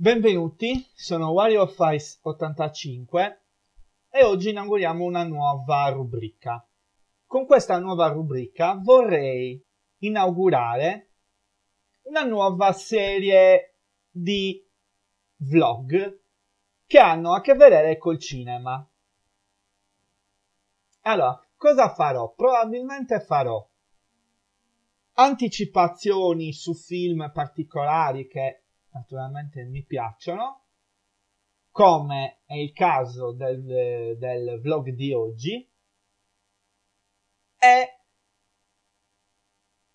Benvenuti, sono Wario 85 e oggi inauguriamo una nuova rubrica. Con questa nuova rubrica vorrei inaugurare una nuova serie di vlog che hanno a che vedere col cinema. Allora, cosa farò? Probabilmente farò anticipazioni su film particolari che naturalmente mi piacciono, come è il caso del, del vlog di oggi, e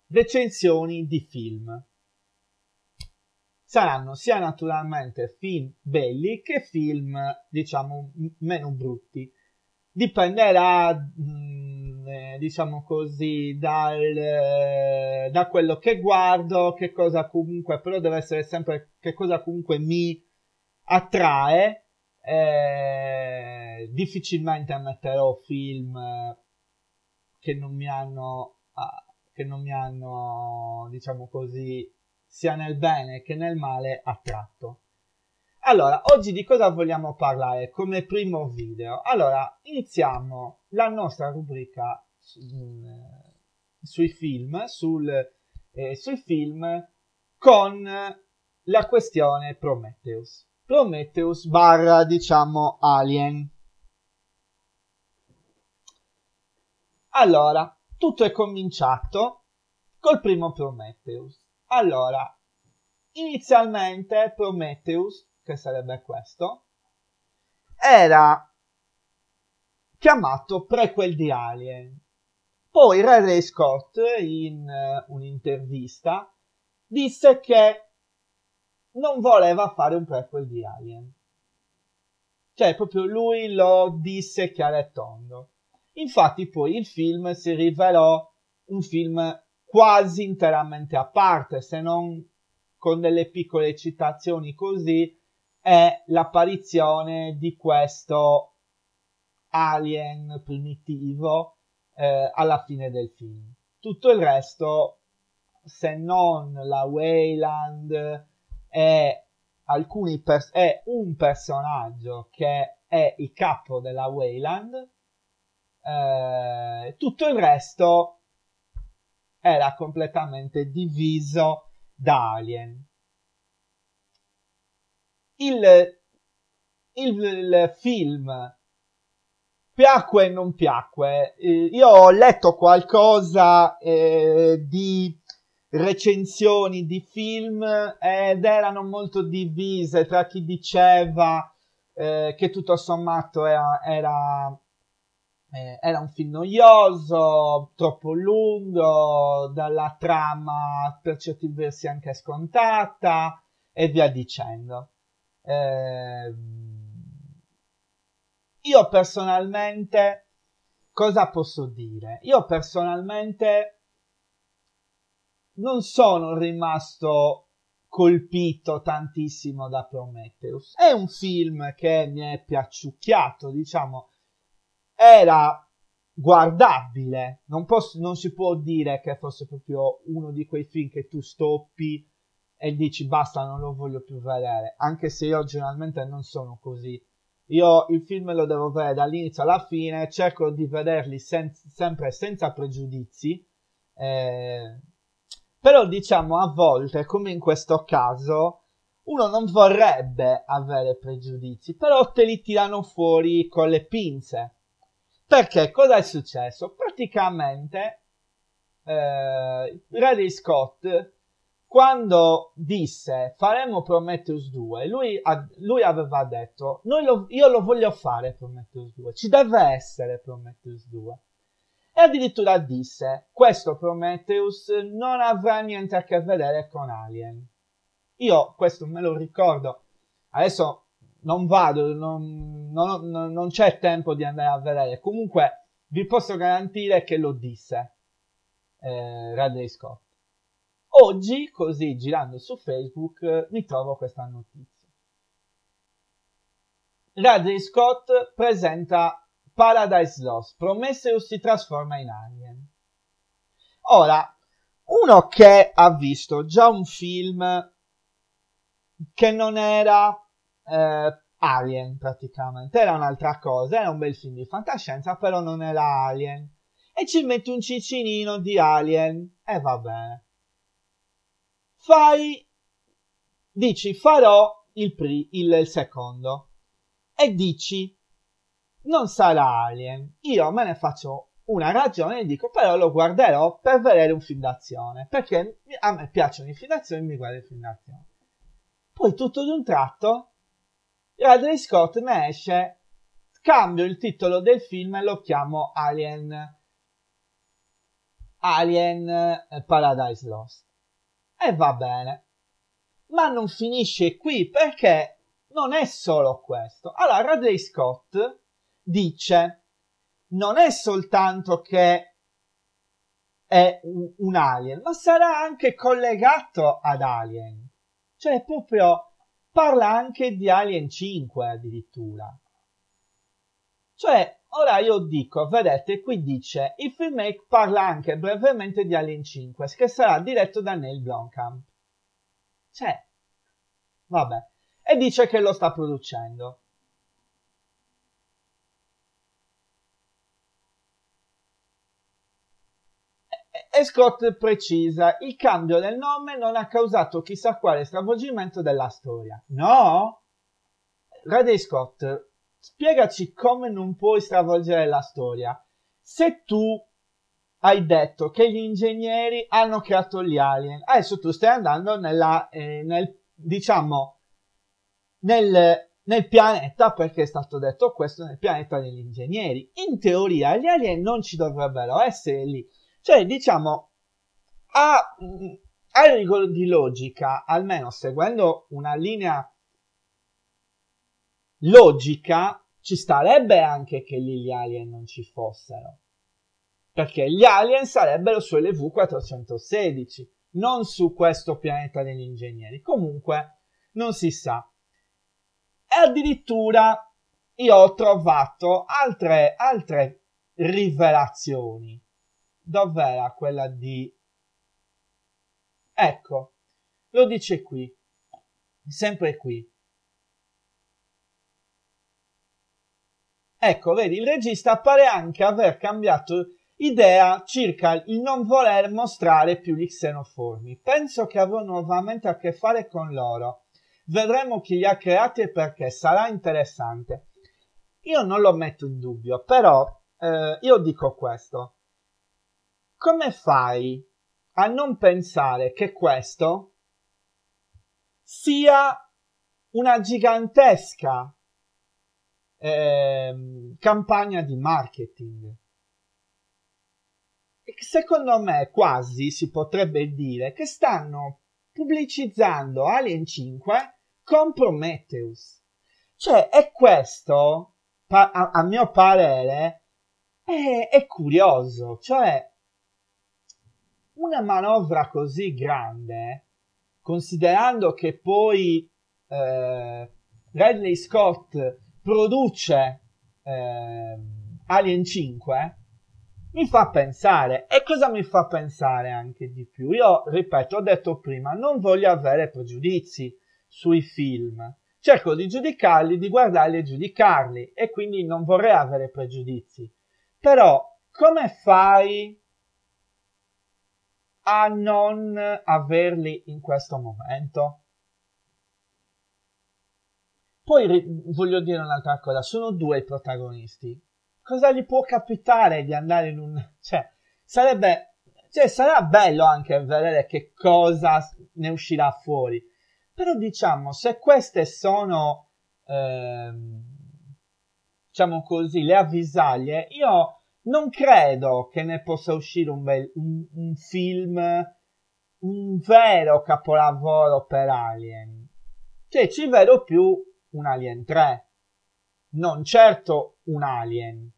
recensioni di film. Saranno sia naturalmente film belli che film, diciamo, meno brutti. Dipenderà mh, mm, eh, diciamo così, dal, eh, da quello che guardo, che cosa comunque, però deve essere sempre che cosa comunque mi attrae. Eh, difficilmente ammetterò film che non mi hanno, ah, che non mi hanno, diciamo così, sia nel bene che nel male attratto. Allora, oggi di cosa vogliamo parlare come primo video? Allora, iniziamo la nostra rubrica su, mh, mm, sui film, sul, eh, sui film con la questione Prometheus. Prometheus barra, diciamo, Alien. Allora, tutto è cominciato col primo Prometheus. Allora, inizialmente Prometheus che sarebbe questo, era chiamato prequel di Alien. Poi Ridley Scott, in uh, un'intervista, disse che non voleva fare un prequel di Alien. Cioè, proprio lui lo disse chiaro e tondo. Infatti, poi il film si rivelò un film quasi interamente a parte, se non con delle piccole citazioni così, è l'apparizione di questo alien primitivo eh, alla fine del film. Tutto il resto, se non la Wayland e alcuni pers- è un personaggio che è il capo della Wayland, eh, tutto il resto era completamente diviso da Alien il, il, il film piacque e non piacque. Eh, io ho letto qualcosa eh, di recensioni di film ed erano molto divise tra chi diceva eh, che tutto sommato era, era, eh, era, un film noioso, troppo lungo, dalla trama per certi versi anche scontata e via dicendo. Eh, io personalmente, cosa posso dire? Io personalmente non sono rimasto colpito tantissimo da Prometheus. È un film che mi è piacciucchiato, diciamo, era guardabile, non, posso, non si può dire che fosse proprio uno di quei film che tu stoppi e dici basta, non lo voglio più vedere, anche se io generalmente non sono così. Io il film lo devo vedere dall'inizio alla fine, cerco di vederli sen- sempre senza pregiudizi, eh, però diciamo a volte, come in questo caso, uno non vorrebbe avere pregiudizi, però te li tirano fuori con le pinze. Perché cosa è successo? Praticamente eh, Ridley Scott quando disse faremo Prometheus 2, lui, lui aveva detto lo, io lo voglio fare Prometheus 2, ci deve essere Prometheus 2. E addirittura disse questo Prometheus non avrà niente a che vedere con Alien. Io questo me lo ricordo, adesso non vado, non, non, non, non c'è tempo di andare a vedere, comunque vi posso garantire che lo disse eh, Radley Scott. Oggi, così girando su Facebook, eh, mi trovo questa notizia. Radley Scott presenta Paradise Lost, Prometheus si trasforma in Alien. Ora, uno che ha visto già un film che non era eh, Alien praticamente, era un'altra cosa, era un bel film di fantascienza, però non era Alien. E ci mette un cicinino di Alien e va bene fai, dici farò il, pri, il, il secondo e dici non sarà Alien, io me ne faccio una ragione e dico però lo guarderò per vedere un film d'azione perché a me piacciono i film d'azione e mi guardo i film d'azione. Poi tutto d'un tratto Radley Scott ne esce, cambio il titolo del film e lo chiamo Alien. Alien eh, Paradise Lost e va bene. Ma non finisce qui perché non è solo questo. Allora, Radley Scott dice: Non è soltanto che è un alien, ma sarà anche collegato ad Alien. Cioè, proprio parla anche di Alien 5 addirittura. Cioè, Ora io dico, vedete, qui dice, il filmmaker parla anche brevemente di Alien 5, che sarà diretto da Neil Blomkamp. Cioè, vabbè. E dice che lo sta producendo. E Scott precisa, il cambio del nome non ha causato chissà quale stravolgimento della storia. No? Radley Scott spiegaci come non puoi stravolgere la storia. Se tu hai detto che gli ingegneri hanno creato gli alien, adesso tu stai andando nella, eh, nel, diciamo, nel, nel pianeta, perché è stato detto questo, nel pianeta degli ingegneri. In teoria gli alien non ci dovrebbero essere lì. Cioè, diciamo, a, mm, a rigore di logica, almeno seguendo una linea logica ci starebbe anche che lì gli alien non ci fossero. Perché gli alien sarebbero sulle V416, non su questo pianeta degli ingegneri. Comunque, non si sa. E addirittura io ho trovato altre, altre rivelazioni. Dov'era quella di... Ecco, lo dice qui, sempre qui. Ecco, vedi, il regista pare anche aver cambiato idea circa il non voler mostrare più gli xenoformi. Penso che avrò nuovamente a che fare con loro. Vedremo chi li ha creati e perché, sarà interessante. Io non lo metto in dubbio, però eh, io dico questo. Come fai a non pensare che questo sia una gigantesca eh, campagna di marketing. E secondo me quasi si potrebbe dire che stanno pubblicizzando Alien 5 con Prometheus. Cioè, è questo, a, a mio parere, è, è curioso. Cioè, una manovra così grande, considerando che poi eh, Redley Scott produce eh, Alien 5 mi fa pensare. E cosa mi fa pensare anche di più? Io, ripeto, ho detto prima, non voglio avere pregiudizi sui film. Cerco di giudicarli, di guardarli e giudicarli e quindi non vorrei avere pregiudizi. Però come fai a non averli in questo momento? Poi voglio dire un'altra cosa, sono due i protagonisti. Cosa gli può capitare di andare in un... Cioè, sarebbe... Cioè, sarà bello anche vedere che cosa ne uscirà fuori. Però diciamo, se queste sono, ehm, diciamo così, le avvisaglie, io non credo che ne possa uscire un, bel, un, un film, un vero capolavoro per Alien. Cioè, ci vedo più un Alien 3, non certo un Alien.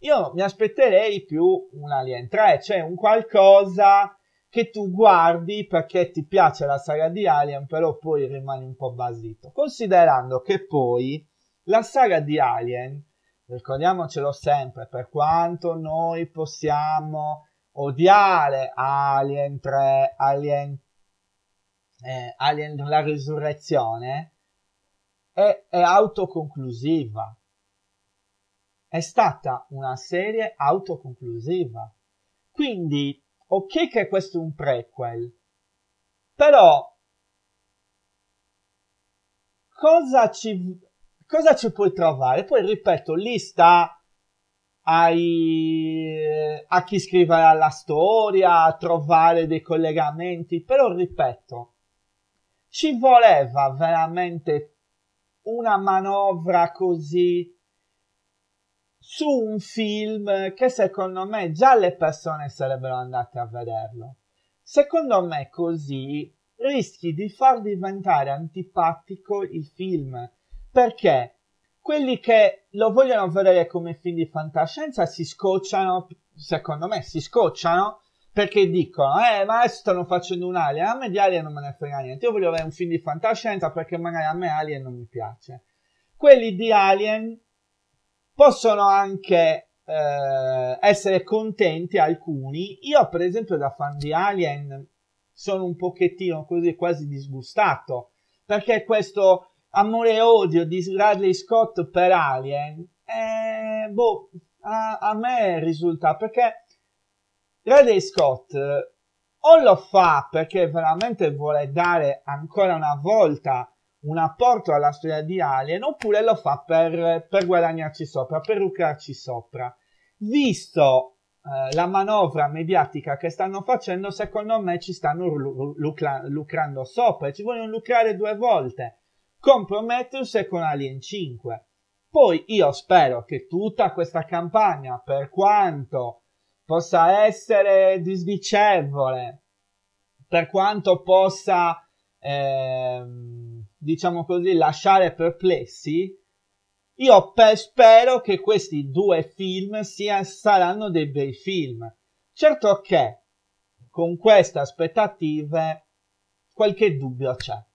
Io mi aspetterei più un Alien 3, cioè un qualcosa che tu guardi perché ti piace la saga di Alien, però poi rimani un po' basito. Considerando che poi la saga di Alien, ricordiamocelo sempre, per quanto noi possiamo odiare Alien 3, Alien, eh, Alien la risurrezione, è, è autoconclusiva. È stata una serie autoconclusiva. Quindi, ok che questo è un prequel, però cosa ci, cosa ci puoi trovare? Poi, ripeto, lì sta ai, a chi scriverà la storia, a trovare dei collegamenti, però, ripeto, ci voleva veramente una manovra così su un film che secondo me già le persone sarebbero andate a vederlo. Secondo me così rischi di far diventare antipatico il film perché quelli che lo vogliono vedere come film di fantascienza si scocciano, secondo me si scocciano perché dicono, eh, ma stanno facendo un Alien, a me di Alien non me ne frega niente, io voglio avere un film di fantascienza perché magari a me Alien non mi piace. Quelli di Alien possono anche eh, essere contenti alcuni, io per esempio da fan di Alien sono un pochettino così quasi disgustato, perché questo amore e odio di Radley Scott per Alien, eh, boh, a, a me risulta perché Ridley Scott o lo fa perché veramente vuole dare ancora una volta un apporto alla storia di Alien oppure lo fa per, per guadagnarci sopra, per lucrarci sopra. Visto eh, la manovra mediatica che stanno facendo, secondo me ci stanno lucra lucrando sopra, e ci vogliono lucrare due volte, con Prometheus e con Alien 5. Poi io spero che tutta questa campagna, per quanto possa essere disdicevole, per quanto possa, eh, diciamo così, lasciare perplessi, io per, spero che questi due film sia, saranno dei bei film. Certo che con queste aspettative qualche dubbio c'è.